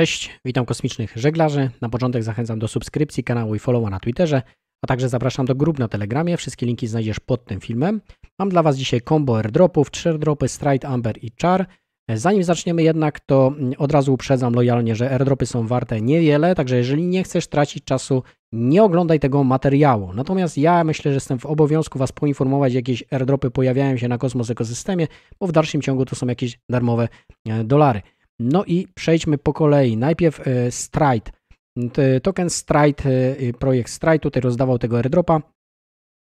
Cześć, witam kosmicznych żeglarzy. Na początek zachęcam do subskrypcji kanału i followa na Twitterze, a także zapraszam do grup na Telegramie. Wszystkie linki znajdziesz pod tym filmem. Mam dla Was dzisiaj combo airdropów, 3 airdropy, Stride, Amber i Char. Zanim zaczniemy jednak, to od razu uprzedzam lojalnie, że airdropy są warte niewiele, także jeżeli nie chcesz tracić czasu, nie oglądaj tego materiału. Natomiast ja myślę, że jestem w obowiązku Was poinformować, jakieś airdropy pojawiają się na Kosmos Ekosystemie, bo w dalszym ciągu to są jakieś darmowe e, dolary. No i przejdźmy po kolei. Najpierw e, Stride. E, token Stride, e, projekt Stride tutaj rozdawał tego airdropa.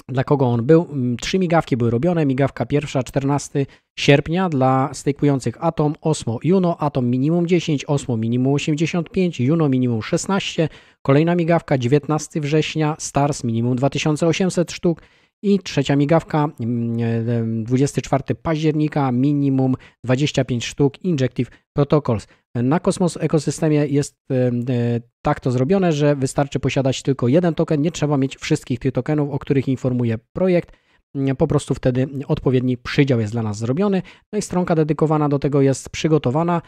Dla kogo on był? Mm, trzy migawki były robione. Migawka pierwsza 14 sierpnia dla stykujących Atom, Osmo, Juno, Atom minimum 10, Osmo minimum 85, Juno minimum 16. Kolejna migawka 19 września, Stars minimum 2800 sztuk i trzecia migawka, 24 mm, e, października, minimum 25 sztuk Injective Protocols. Na Kosmos ekosystemie jest e, e, tak to zrobione, że wystarczy posiadać tylko jeden token, nie trzeba mieć wszystkich tych tokenów, o których informuje projekt. Mm, po prostu wtedy odpowiedni przydział jest dla nas zrobiony. No i stronka dedykowana do tego jest przygotowana.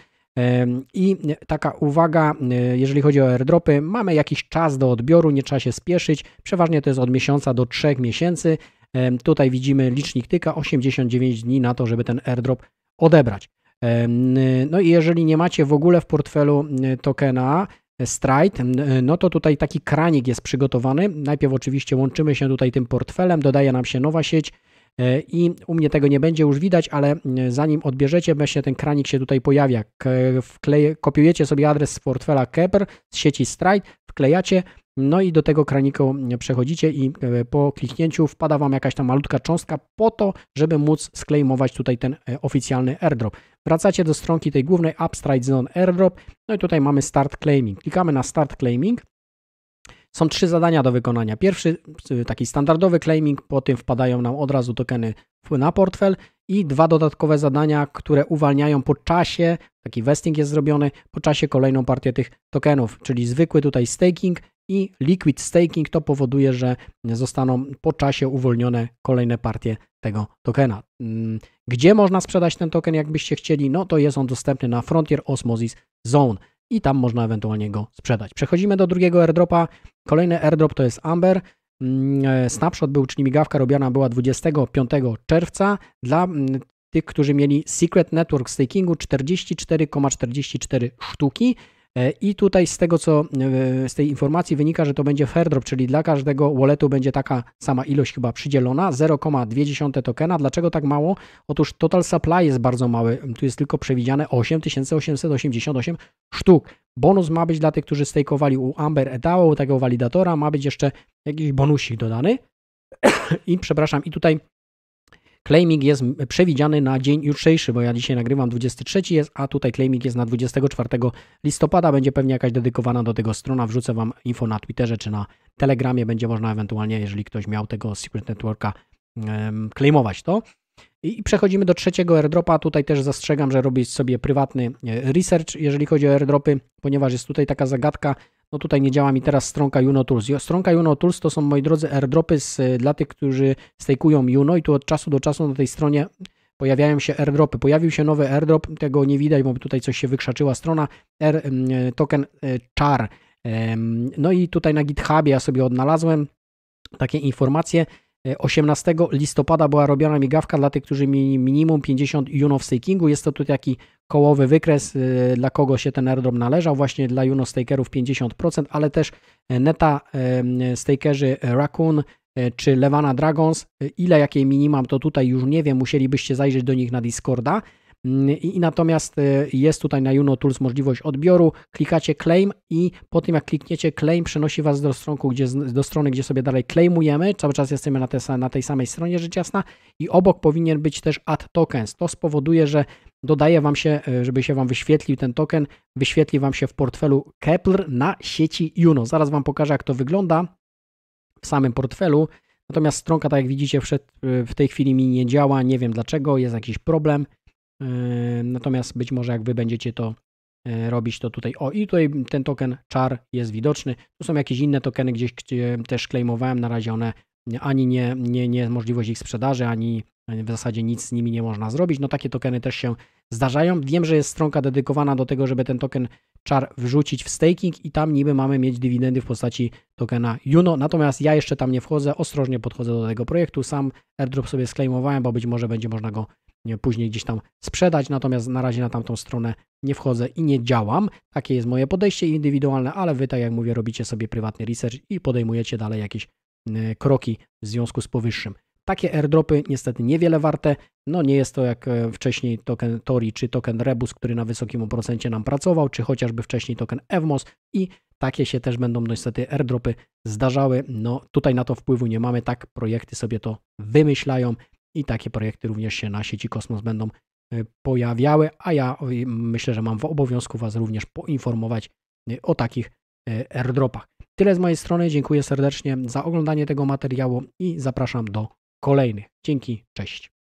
I taka uwaga, e, jeżeli chodzi o airdropy, mamy jakiś czas do odbioru, nie trzeba się spieszyć. Przeważnie to jest od miesiąca do trzech miesięcy. Tutaj widzimy licznik tyka 89 dni na to, żeby ten airdrop odebrać. No i jeżeli nie macie w ogóle w portfelu e, tokena e, Stride, no to tutaj taki kranik jest przygotowany. Najpierw oczywiście łączymy się tutaj tym portfelem, dodaje nam się nowa sieć, E, i u mnie tego nie będzie już widać, ale e, zanim odbierzecie, właśnie ten kranik się tutaj pojawia. Wklej, kopiujecie sobie adres z portfela Keper z sieci Stride, wklejacie, no i do tego kraniku e, przechodzicie i po kliknięciu wpada Wam jakaś tam malutka cząstka po to, żeby móc sklejmować tutaj ten oficjalny airdrop. Wracacie do stronki tej głównej Upstride Zone Airdrop, no i tutaj mamy Start Claiming. Klikamy na Start Claiming są trzy zadania do wykonania. Pierwszy, y, taki standardowy claiming, po tym wpadają nam od razu tokeny na portfel i dwa dodatkowe zadania, które uwalniają po czasie, taki vesting jest zrobiony, po czasie kolejną partię tych tokenów, czyli zwykły tutaj staking i liquid staking to powoduje, że zostaną po czasie uwolnione kolejne partie tego tokena. Mm, gdzie można sprzedać ten token, jakbyście chcieli? No to jest on dostępny na Frontier Osmosis Zone i tam można ewentualnie go sprzedać. Przechodzimy do drugiego airdropa. Kolejny airdrop to jest Amber. Mm, e, snapshot był, czyli migawka robiona była 25 czerwca dla mm, tych, którzy mieli Secret Network Stakingu 44,44 44 sztuki. E, I tutaj z tego, co e, z tej informacji wynika, że to będzie fair drop, czyli dla każdego walletu będzie taka sama ilość chyba przydzielona, 0,2 tokena. Dlaczego tak mało? Otóż total supply jest bardzo mały, tu jest tylko przewidziane 8888 sztuk. Bonus ma być dla tych, którzy stejkowali u Amber Edao, u tego walidatora, ma być jeszcze jakiś bonusik dodany. I przepraszam, i tutaj Claiming jest przewidziany na dzień jutrzejszy, bo ja dzisiaj nagrywam 23 jest, a tutaj claiming jest na 24 listopada. Będzie pewnie jakaś dedykowana do tego strona. Wrzucę Wam info na Twitterze czy na Telegramie. Będzie można ewentualnie, jeżeli ktoś miał tego Secret Networka, claimować to. I przechodzimy do trzeciego airdropa. Tutaj też zastrzegam, że robić sobie prywatny e, research, jeżeli chodzi o airdropy, ponieważ jest tutaj taka zagadka, no tutaj nie działa mi teraz stronka Juno Tools. Stronka Juno Tools to są, moi drodzy, airdropy z, y, dla tych, którzy stakeują Juno i tu od czasu do czasu na tej stronie pojawiają się airdropy. Pojawił się nowy airdrop, tego nie widać, bo tutaj coś się wykrzaczyła strona, Air, y, token y, CHAR. No i tutaj na GitHubie ja sobie odnalazłem takie informacje, 18 e, listopada była robiona migawka dla tych, którzy mieli minimum 50 Juno w stakingu. Jest to tu taki kołowy wykres, e, dla kogo się ten airdrop należał. Właśnie dla Juno stakerów 50%, ale też e, neta stakerzy Raccoon czy Levana Dragons. Ile jakiej minimum, to tutaj już nie wiem, musielibyście zajrzeć do nich na Discorda. Mm, I natomiast e, jest tutaj na Juno Tools możliwość odbioru. Klikacie claim i po tym jak klikniecie claim przenosi Was do, stronku, gdzie, do strony, gdzie sobie dalej claimujemy. Cały czas jesteśmy na, te, na tej samej stronie, rzecz jasna. I obok powinien być też add tokens. To spowoduje, że dodaje Wam się, e, żeby się Wam wyświetlił ten token, wyświetli Wam się w portfelu Kepler na sieci Juno. Zaraz Wam pokażę, jak to wygląda w samym portfelu. Natomiast stronka, tak jak widzicie, e, w tej chwili mi nie działa. Nie wiem dlaczego, jest jakiś problem. Yy, natomiast być może jak wy będziecie to yy, robić, to tutaj, o i tutaj ten token czar jest widoczny. Tu są jakieś inne tokeny gdzieś, gdzie też claimowałem, na razie one ani nie, nie, nie możliwość ich sprzedaży, ani w zasadzie nic z nimi nie można zrobić. No takie tokeny też się zdarzają. Wiem, że jest stronka dedykowana do tego, żeby ten token czar wrzucić w staking i tam niby mamy mieć dywidendy w postaci tokena Juno. Natomiast ja jeszcze tam nie wchodzę, ostrożnie podchodzę do tego projektu. Sam airdrop sobie sklejmowałem, bo być może będzie można go później gdzieś tam sprzedać, natomiast na razie na tamtą stronę nie wchodzę i nie działam. Takie jest moje podejście indywidualne, ale wy, tak jak mówię, robicie sobie prywatny research i podejmujecie dalej jakieś kroki w związku z powyższym. Takie airdropy niestety niewiele warte. No nie jest to jak e, wcześniej token Tori czy token Rebus, który na wysokim oprocencie nam pracował, czy chociażby wcześniej token Evmos i takie się też będą niestety airdropy zdarzały. No tutaj na to wpływu nie mamy, tak projekty sobie to wymyślają i takie projekty również się na sieci Kosmos będą e, pojawiały, a ja myślę, że mam w obowiązku Was również poinformować e, o takich e, airdropach. Tyle z mojej strony, dziękuję serdecznie za oglądanie tego materiału i zapraszam do kolejnych. Dzięki, cześć.